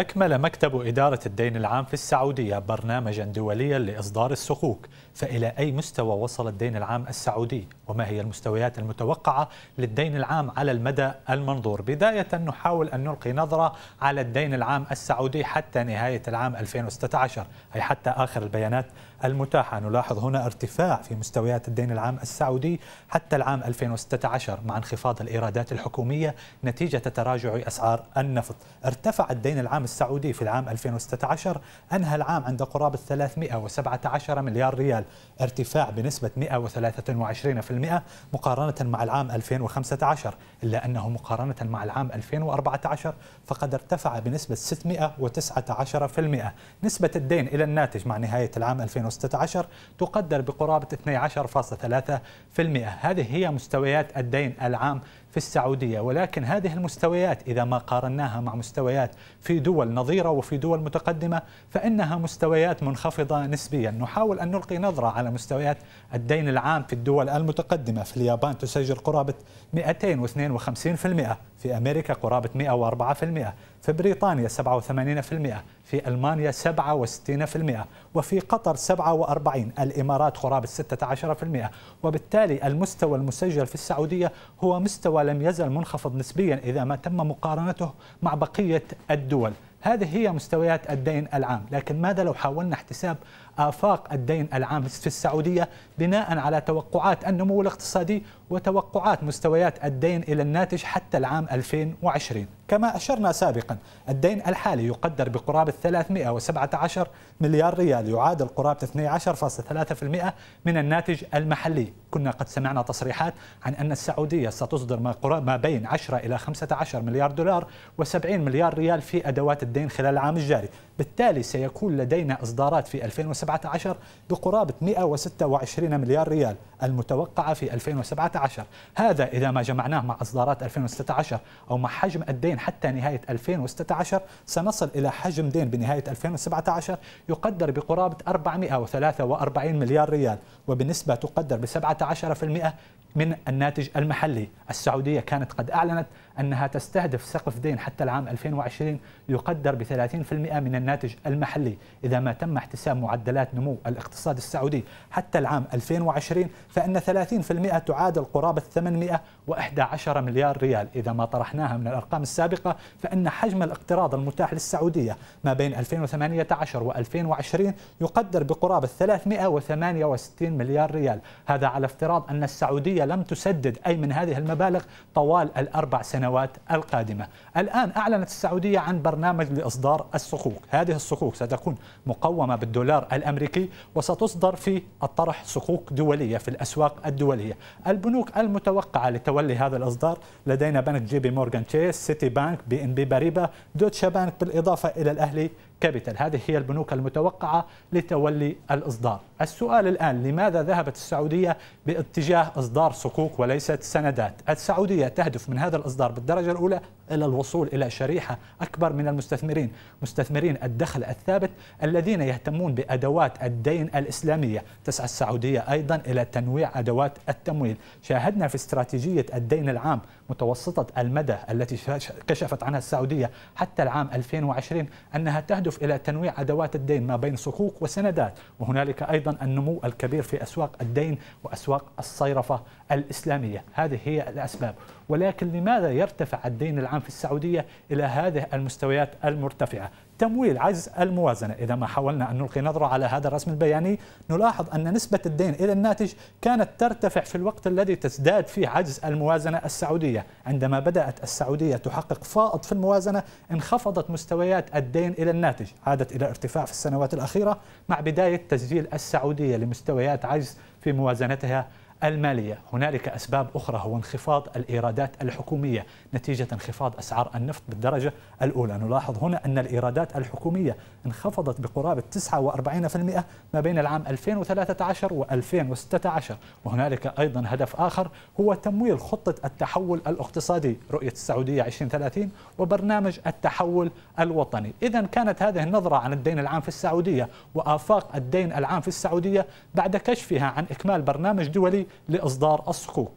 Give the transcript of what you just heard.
أكمل مكتب إدارة الدين العام في السعودية برنامجا دوليا لإصدار الصكوك، فإلى أي مستوى وصل الدين العام السعودي؟ وما هي المستويات المتوقعة للدين العام على المدى المنظور؟ بداية نحاول أن نلقي نظرة على الدين العام السعودي حتى نهاية العام 2016 أي حتى آخر البيانات المتاحة نلاحظ هنا ارتفاع في مستويات الدين العام السعودي حتى العام 2016 مع انخفاض الإيرادات الحكومية نتيجة تراجع أسعار النفط ارتفع الدين العام السعودي في العام 2016 أنهى العام عند قرابة 317 مليار ريال ارتفاع بنسبة 123% مقارنة مع العام 2015 إلا أنه مقارنة مع العام 2014 فقد ارتفع بنسبة 619% نسبة الدين إلى الناتج مع نهاية العام 2016 تقدر بقرابة 12.3% هذه هي مستويات الدين العام في السعودية ولكن هذه المستويات إذا ما قارناها مع مستويات في دول نظيرة وفي دول متقدمة فإنها مستويات منخفضة نسبيا نحاول أن نلقي نظرة على مستويات الدين العام في الدول المتقدمة في اليابان تسجل قرابة 252% في أمريكا قرابة 104% في بريطانيا 87% في ألمانيا 67% وفي قطر 47 الإمارات قرابة 16% وبالتالي المستوى المسجل في السعودية هو مستوى لم يزل منخفض نسبيا إذا ما تم مقارنته مع بقية الدول هذه هي مستويات الدين العام لكن ماذا لو حاولنا احتساب آفاق الدين العام في السعودية بناء على توقعات النمو الاقتصادي وتوقعات مستويات الدين إلى الناتج حتى العام 2020 كما أشرنا سابقا الدين الحالي يقدر بقرابة 317 مليار ريال يعادل قرابة 12.3% من الناتج المحلي كنا قد سمعنا تصريحات عن أن السعودية ستصدر ما بين 10 إلى 15 مليار دولار و70 مليار ريال في أدوات الدين خلال العام الجاري بالتالي سيكون لدينا إصدارات في 2017 بقرابة 126 مليار ريال المتوقعة في 2017 هذا إذا ما جمعناه مع إصدارات 2016 أو مع حجم الدين الدين حتى نهاية 2016 سنصل إلى حجم دين بنهاية 2017 يقدر بقرابة 443 مليار ريال وبنسبة تقدر ب 17% من الناتج المحلي السعودية كانت قد أعلنت أنها تستهدف سقف دين حتى العام 2020 يقدر ب 30% من الناتج المحلي إذا ما تم احتساب معدلات نمو الاقتصاد السعودي حتى العام 2020 فإن 30% تعادل قرابة 811 مليار ريال إذا ما طرحناها من الأرقام السابقة فإن حجم الاقتراض المتاح للسعودية ما بين 2018 و 2020 يقدر بقرابة 368 مليار ريال هذا على افتراض أن السعودية لم تسدد أي من هذه المبالغ طوال الأربع سنوات السنوات القادمة الآن أعلنت السعودية عن برنامج لإصدار الصكوك هذه الصكوك ستكون مقومة بالدولار الأمريكي وستصدر في الطرح صكوك دولية في الأسواق الدولية البنوك المتوقعة لتولي هذا الإصدار لدينا بنك جي بي مورغان تشيس سيتي بانك بي إن بي باريبا دوتشا بانك بالإضافة إلى الأهلي كابيتال هذه هي البنوك المتوقعة لتولي الإصدار السؤال الآن لماذا ذهبت السعودية باتجاه إصدار صكوك وليست سندات السعودية تهدف من هذا الإصدار بالدرجة الأولى إلى الوصول إلى شريحة أكبر من المستثمرين مستثمرين الدخل الثابت الذين يهتمون بأدوات الدين الإسلامية تسعى السعودية أيضا إلى تنويع أدوات التمويل شاهدنا في استراتيجية الدين العام متوسطة المدى التي كشفت عنها السعودية حتى العام 2020 أنها تهدف إلى تنويع أدوات الدين ما بين صكوك وسندات وهنالك أيضا النمو الكبير في أسواق الدين وأسواق الصيرفة الإسلامية هذه هي الأسباب ولكن لماذا يرتفع الدين العام العام في السعودية إلى هذه المستويات المرتفعة تمويل عجز الموازنة إذا ما حاولنا أن نلقي نظرة على هذا الرسم البياني نلاحظ أن نسبة الدين إلى الناتج كانت ترتفع في الوقت الذي تزداد فيه عجز الموازنة السعودية عندما بدأت السعودية تحقق فائض في الموازنة انخفضت مستويات الدين إلى الناتج عادت إلى ارتفاع في السنوات الأخيرة مع بداية تسجيل السعودية لمستويات عجز في موازنتها المالية هنالك أسباب أخرى هو انخفاض الإيرادات الحكومية نتيجة انخفاض أسعار النفط بالدرجة الأولى نلاحظ هنا أن الإيرادات الحكومية انخفضت بقرابة 49% ما بين العام 2013 و 2016 وهنالك أيضا هدف آخر هو تمويل خطة التحول الاقتصادي رؤية السعودية 2030 وبرنامج التحول الوطني إذا كانت هذه النظرة عن الدين العام في السعودية وآفاق الدين العام في السعودية بعد كشفها عن إكمال برنامج دولي لإصدار الصكوك